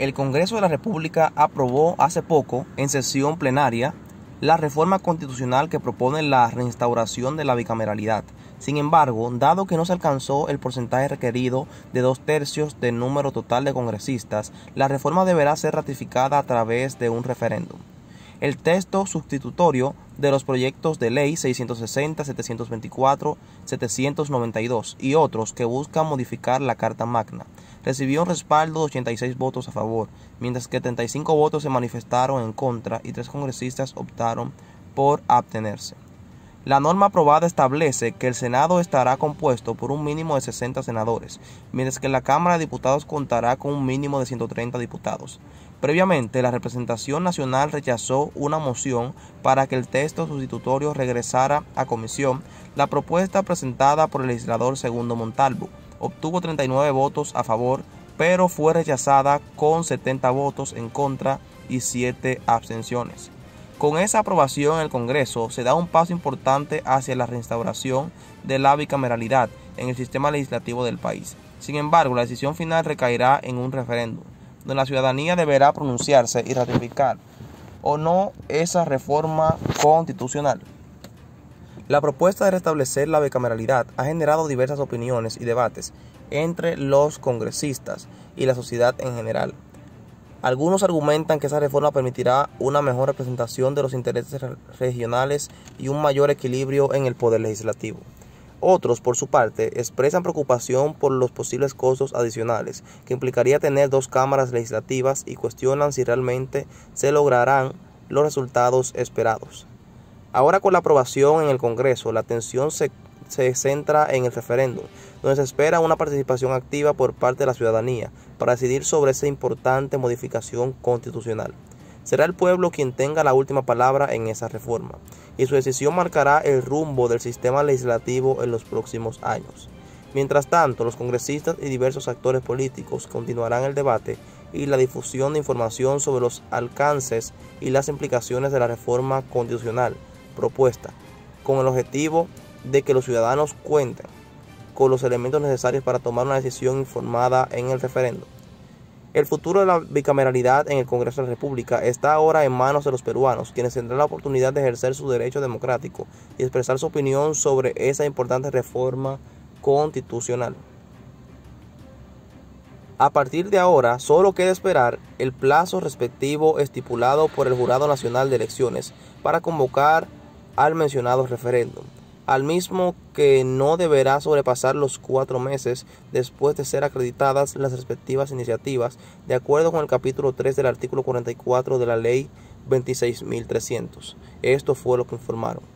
el Congreso de la República aprobó hace poco, en sesión plenaria, la reforma constitucional que propone la reinstauración de la bicameralidad. Sin embargo, dado que no se alcanzó el porcentaje requerido de dos tercios del número total de congresistas, la reforma deberá ser ratificada a través de un referéndum. El texto sustitutorio de los proyectos de ley 660, 724, 792 y otros que buscan modificar la Carta Magna recibió un respaldo de 86 votos a favor, mientras que 35 votos se manifestaron en contra y tres congresistas optaron por abstenerse. La norma aprobada establece que el Senado estará compuesto por un mínimo de 60 senadores, mientras que la Cámara de Diputados contará con un mínimo de 130 diputados. Previamente, la representación nacional rechazó una moción para que el texto sustitutorio regresara a comisión, la propuesta presentada por el legislador Segundo Montalvo, obtuvo 39 votos a favor, pero fue rechazada con 70 votos en contra y 7 abstenciones. Con esa aprobación en el Congreso se da un paso importante hacia la reinstauración de la bicameralidad en el sistema legislativo del país. Sin embargo, la decisión final recaerá en un referéndum, donde la ciudadanía deberá pronunciarse y ratificar o no esa reforma constitucional. La propuesta de restablecer la bicameralidad ha generado diversas opiniones y debates entre los congresistas y la sociedad en general. Algunos argumentan que esa reforma permitirá una mejor representación de los intereses regionales y un mayor equilibrio en el poder legislativo. Otros, por su parte, expresan preocupación por los posibles costos adicionales que implicaría tener dos cámaras legislativas y cuestionan si realmente se lograrán los resultados esperados. Ahora con la aprobación en el Congreso, la atención se, centra en el referéndum, donde se espera una participación activa por parte de la ciudadanía para decidir sobre esa importante modificación constitucional. Será el pueblo quien tenga la última palabra en esa reforma, y su decisión marcará el rumbo del sistema legislativo en los próximos años. Mientras tanto, los congresistas y diversos actores políticos continuarán el debate y la difusión de información sobre los alcances y las implicaciones de la reforma constitucional, propuesta, con el objetivo de que los ciudadanos cuenten con los elementos necesarios para tomar una decisión informada en el referendo. El futuro de la bicameralidad en el Congreso de la República está ahora en manos de los peruanos, quienes tendrán la oportunidad de ejercer su derecho democrático y expresar su opinión sobre esa importante reforma constitucional. A partir de ahora, solo queda esperar el plazo respectivo estipulado por el Jurado Nacional de Elecciones para convocar al mencionado referéndum, al mismo que no deberá sobrepasar los cuatro meses después de ser acreditadas las respectivas iniciativas, de acuerdo con el capítulo 3 del artículo 44 de la ley 26.300. Esto fue lo que informaron.